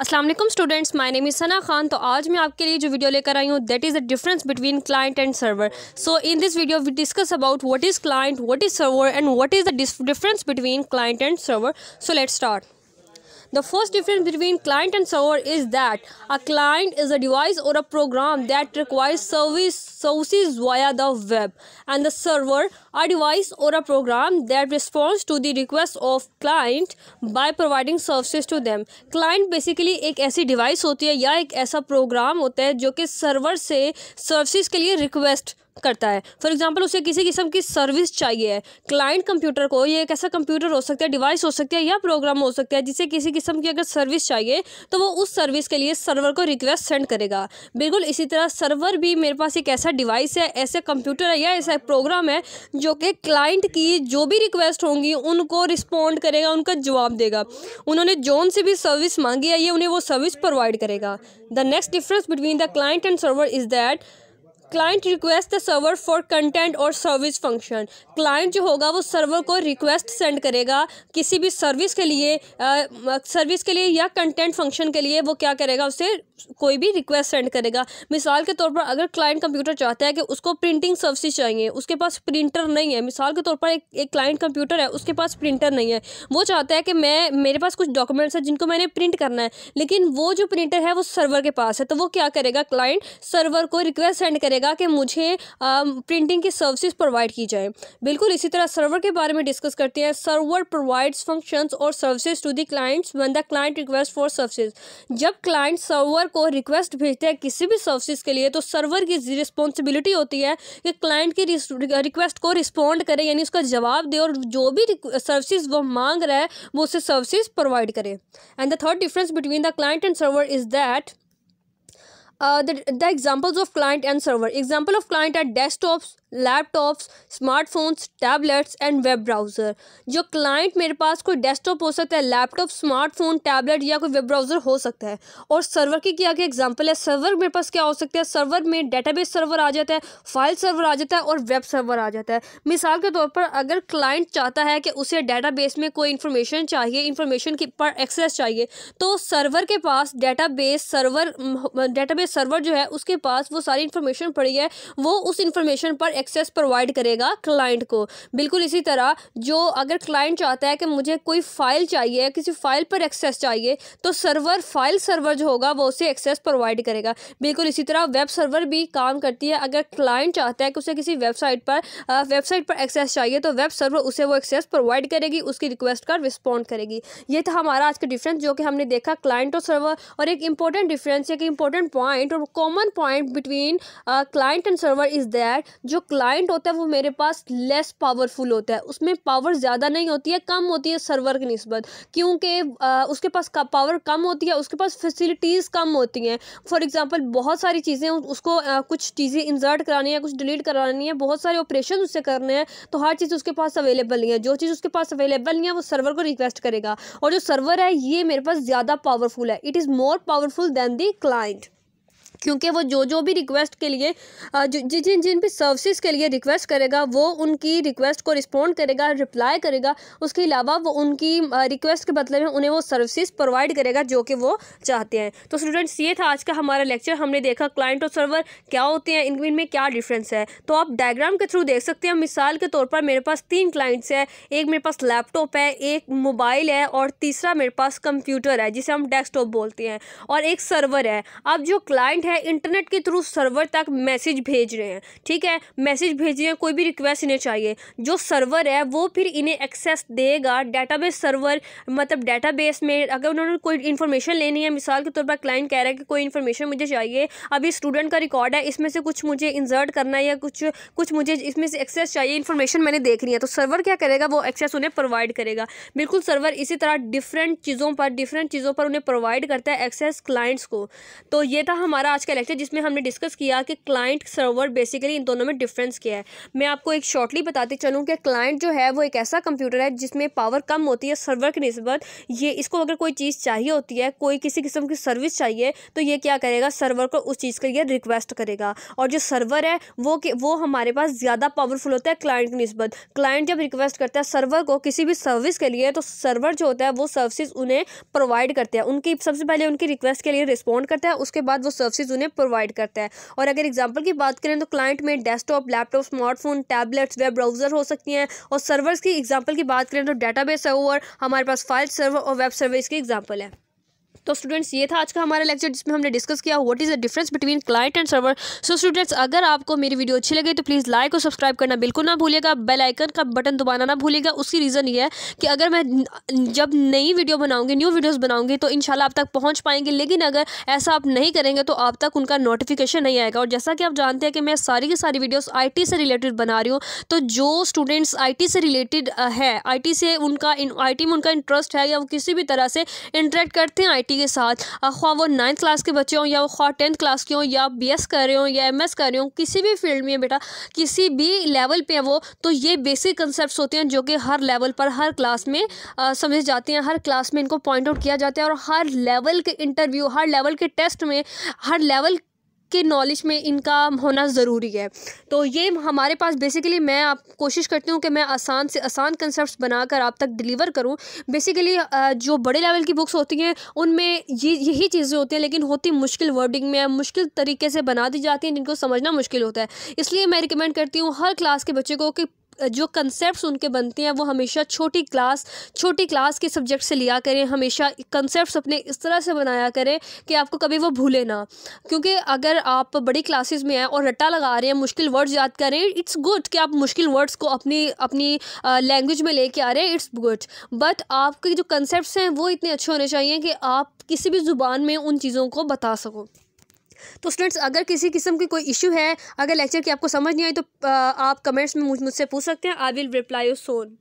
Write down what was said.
Aslam students my name is Sana Khan तो आज मैं आपके लिए जो वीडियो लेकर आई हूँ that is the difference between client and server so in this video we discuss about what is client what is server and what is the difference between client and server so let's start The first difference between client and server is that a client is a device or a program that requires service sources via the web and the server a device or a program that responds to the request of client by providing services to them. Client basically ek aisi device hoti hai ya ek aisa program hota hai jo ki server se services ke liye request करता है for example उसे किसी किस्म की service चाहिए है client computer को ये एक ऐसा कंप्यूटर हो सकता है डिवाइस हो सकता है या प्रोग्राम हो सकता है जिसे किसी किस्म की अगर सर्विस चाहिए तो वो उस सर्विस के लिए सर्वर को रिक्वेस्ट सेंड करेगा बिल्कुल इसी तरह सर्वर भी मेरे पास एक ऐसा डिवाइस है ऐसे कंप्यूटर है या ऐसा प्रोग्राम है जो कि क्लाइंट की जो भी रिक्वेस्ट होंगी उनको रिस्पॉन्ड करेगा उनका जवाब देगा उन्होंने जोन से भी सर्विस मांगी है ये उन्हें वो सर्विस प्रोवाइड करेगा the next difference between the client and server is that client request the server for content और सर्विस फंक्शन क्लाइंट जो होगा वो सर्वर को रिक्वेस्ट सेंड करेगा किसी भी सर्विस के लिए सर्विस के लिए या कंटेंट फंक्शन के लिए वो क्या करेगा उसे कोई भी रिक्वेस्ट सेंड करेगा मिसाल के तौर पर अगर क्लाइंट कंप्यूटर चाहता है कि उसको प्रिंटिंग सर्विस चाहिए उसके पास प्रिंटर नहीं है मिसाल के तौर पर एक एक क्लाइंट कंप्यूटर है उसके पास प्रिंटर नहीं है वो चाहता है कि मैं मेरे पास कुछ डॉक्यूमेंट्स हैं जिनको मैंने प्रिंट करना है लेकिन वो जो प्रिंटर है वो सर्वर के पास है तो वो क्या करेगा क्लाइंट सर्वर को रिक्वेस्ट सेंड करेगा कि मुझे आ, प्रिंटिंग की सर्विस प्रोवाइड की जाए बिल्कुल इसी तरह सर्वर के बारे में डिस्कस करते हैं सर्वर प्रोवाइड्स फंक्शंस और services to the clients when the client request for services जब क्लाइंट सर्वर को रिक्वेस्ट भेजते हैं किसी भी सर्विस के लिए तो सर्वर की रिस्पॉन्सिबिलिटी होती है कि क्लाइंट की रिक्वेस्ट को रिस्पॉन्ड करे यानी उसका जवाब दे और जो भी सर्विस वो मांग रहा है वो उसे सर्विस प्रोवाइड करे and the third difference between the client and server is that the examples of client and server example of client at client laptops smartphones tablets and web browser जो client मेरे पास कोई desktop हो सकता है laptop smartphone tablet या कोई web browser हो सकता है और सर्वर की क्या क्या एग्जांपल है सर्वर मेरे पास क्या हो सकता है सर्वर में डेटाबेस सर्वर आ जाता है फाइल सर्वर आ जाता है और वेब सर्वर आ जाता है मिसाल के तौर पर अगर क्लाइंट चाहता है कि उसे डाटा में कोई इन्फॉर्मेशन चाहिए इन्फॉर्मेशन की पर एक्सेस चाहिए तो सर्वर के पास डाटा सर्वर डाटा सर्वर जो है उसके पास वो सारी इन्फॉर्मेशन पड़ी है वो उस इन्फॉर्मेशन पर एक्सेस प्रोवाइड करेगा क्लाइंट को बिल्कुल इसी तरह जो अगर क्लाइंट चाहता है कि मुझे कोई फ़ाइल चाहिए किसी फ़ाइल पर एक्सेस चाहिए तो सर्वर फाइल सर्वर जो होगा वो उसे एक्सेस प्रोवाइड करेगा बिल्कुल इसी तरह वेब सर्वर भी काम करती है अगर क्लाइंट चाहता है कि उसे किसी वेबसाइट पर वेबसाइट पर एक्सेस चाहिए तो वेब सर्वर उसे वो एक्सेस प्रोवाइड करेगी उसकी रिक्वेस्ट का रिस्पॉन्ड करेगी ये था हमारा आज का डिफरेंस जो कि हमने देखा क्लाइंट और सर्वर और एक इंपॉर्टेंट डिफरेंस एक इंपॉर्टेंट पॉइंट और common point between client and server is that जो क्लाइंट होता है वो मेरे पास लेस पावरफुल होता है उसमें पावर ज़्यादा नहीं होती है कम होती है सर्वर की नस्बत क्योंकि उसके पास का पावर कम होती है उसके पास फैसिलिटीज़ कम होती हैं फॉर एग्ज़ाम्पल बहुत सारी चीज़ें उसको आ, कुछ चीज़ें इंसर्ट करानी है कुछ डिलीट करानी है बहुत सारे ऑपरेशन उससे करने हैं तो हर चीज़ उसके पास अवेलेबल नहीं है जो चीज़ उसके पास अवेलेबल नहीं है वो सर्वर को रिक्वेस्ट करेगा और जो सर्वर है ये मेरे पास ज़्यादा पावरफुल है it is more powerful than the client क्योंकि वो जो जो भी रिक्वेस्ट के लिए जिन जिन जिन भी सर्विसेज के लिए रिक्वेस्ट करेगा वो उनकी रिक्वेस्ट को रिस्पॉन्ड करेगा रिप्लाई करेगा उसके अलावा वो उनकी रिक्वेस्ट के बदले में उन्हें वो सर्विसेज प्रोवाइड करेगा जो कि वो चाहते हैं तो स्टूडेंट्स ये था आज का हमारा लेक्चर हमने देखा क्लाइंट और सर्वर क्या होते हैं इनमें इनमें क्या डिफरेंस है तो आप डायग्राम के थ्रू देख सकते हैं मिसाल के तौर पर मेरे पास तीन क्लाइंट्स हैं एक मेरे पास लैपटॉप है एक मोबाइल है और तीसरा मेरे पास कंप्यूटर है जिसे हम डेस्कटॉप बोलते हैं और एक सर्वर है अब जो क्लाइंट है इंटरनेट के थ्रू सर्वर तक मैसेज भेज रहे हैं ठीक है मैसेज भेज रहे हैं कोई भी रिक्वेस्ट इन्हें चाहिए जो सर्वर है वो फिर इन्हें एक्सेस देगा डेटाबेस सर्वर मतलब डेटाबेस में अगर उन्होंने कोई इन्फॉर्मेशन लेनी है मिसाल के तौर पर क्लाइंट कह रहा है कि कोई इन्फॉर्मेशन मुझे चाहिए अभी स्टूडेंट का रिकॉर्ड है इसमें से कुछ मुझे इंजर्ट करना है या कुछ कुछ मुझे इसमें से एक्सेस चाहिए इन्फॉर्मेशन मैंने देखनी है तो सर्वर क्या करेगा वो एक्सेस उन्हें प्रोवाइड करेगा बिल्कुल सर्वर इसी तरह डिफरेंट चीज़ों पर डिफरेंट चीज़ों पर उन्हें प्रोवाइड करता है एक्सेस क्लाइंट्स को तो ये था हमारा आज का लेक्चर जिसमें हमने डिस्कस किया कि क्लाइंट सर्वर बेसिकली इन दोनों में डिफरेंस क्या है मैं आपको एक शॉर्टली बताती चलूँ कि क्लाइंट जो है वो एक ऐसा कंप्यूटर है जिसमें पावर कम होती है सर्वर की नस्बत ये इसको अगर कोई चीज़ चाहिए होती है कोई किसी किस्म की सर्विस चाहिए तो ये क्या करेगा सर्वर को उस चीज़ के लिए रिक्वेस्ट करेगा और जो सर्वर है वो वो हमारे पास ज़्यादा पावरफुल होता है क्लाइंट की नस्बत क्लाइंट जब रिक्वेस्ट करता है सर्वर को किसी भी सर्विस के लिए तो सर्वर जो होता है वो सर्विस उन्हें प्रोवाइड करते हैं उनकी सबसे पहले उनकी रिक्वेस्ट के लिए रिस्पॉन्ड करता है उसके बाद वो सर्विस चीज़ उन्हें प्रोवाइड करता है और अगर एग्जाम्पल की बात करें तो क्लाइंट में desktop laptop smartphone tablets web browser हो सकती हैं और सर्वर्स की एग्जाम्पल की बात करें तो डेटाबेस सर्वर हमारे पास फाइल सर्वर और वेब सर्विस की एग्जाम्पल है तो स्टूडेंट्स ये था आज का हमारा लेक्चर जिसमें हमने डिस्कस किया what is the difference between client and server so students अगर आपको मेरी वीडियो अच्छी लगे तो प्लीज़ लाइक और सब्सक्राइब करना बिल्कुल ना भूलेगा बेल आइकन का बटन दबाना ना भूलेगा उसकी रीज़न ये है कि अगर मैं जब नई वीडियो बनाऊंगी न्यू वीडियोज बनाऊंगी तो इंशाल्लाह आप तक पहुंच पाएंगे लेकिन अगर ऐसा आप नहीं करेंगे तो आप तक उनका नोटिफिकेशन नहीं आएगा और जैसा कि आप जानते हैं कि मैं सारी की सारी आई टी से रिलेटेड बना रही हूँ तो जो स्टूडेंट्स टी से रिलेटेड है टी से उनका टी में उनका इंटरेस्ट है या वो किसी भी तरह से इंटरेक्ट करते हैं टी के साथ ख्वा वो नाइन्थ क्लास के बच्चे हों या वो ख्वा टेंथ क्लास के हों या बी एस कर रहे हों या एम एस कर रहे हों किसी भी फील्ड में बेटा किसी भी लेवल पर वो तो ये बेसिक कंसेप्ट होते हैं जो कि हर लेवल पर हर क्लास में समझे जाते हैं हर क्लास में इनको पॉइंट आउट किया जाता है और हर लेवल के इंटरव्यू हर लेवल के टेस्ट में हर लेवल के नॉलेज में इनका होना ज़रूरी है तो ये हमारे पास बेसिकली मैं आप कोशिश करती हूँ कि मैं आसान से आसान कंसेप्ट बनाकर आप तक डिलीवर करूँ बेसिकली जो बड़े लेवल की बुक्स होती हैं उनमें ये यही चीज़ें होती हैं लेकिन होती मुश्किल वर्डिंग में मुश्किल तरीके से बना दी जाती हैं जिनको समझना मुश्किल होता है इसलिए मैं रिकमेंड करती हूँ हर क्लास के बच्चे को कि जो कंसेप्ट उनके बनते हैं वो हमेशा छोटी क्लास छोटी क्लास के सब्जेक्ट से लिया करें हमेशा कंसेप्ट अपने इस तरह से बनाया करें कि आपको कभी वो भूले ना क्योंकि अगर आप बड़ी क्लासेस में हैं और रट्टा लगा रहे हैं मुश्किल वर्ड्स याद कर रहे हैं इट्स गुड कि आप मुश्किल वर्ड्स को अपनी अपनी लैंग्वेज में लेके आ रहे हैं इट्स गुड बट आपके जो कंसेप्ट हैं वो इतने अच्छे होने चाहिए कि आप किसी भी ज़ुबान में उन चीज़ों को बता सको तो स्टूडेंट्स अगर किसी किस्म की कोई इशू है अगर लेक्चर की आपको समझ नहीं आई तो आप कमेंट्स में मुझसे पूछ सकते हैं I will reply you Son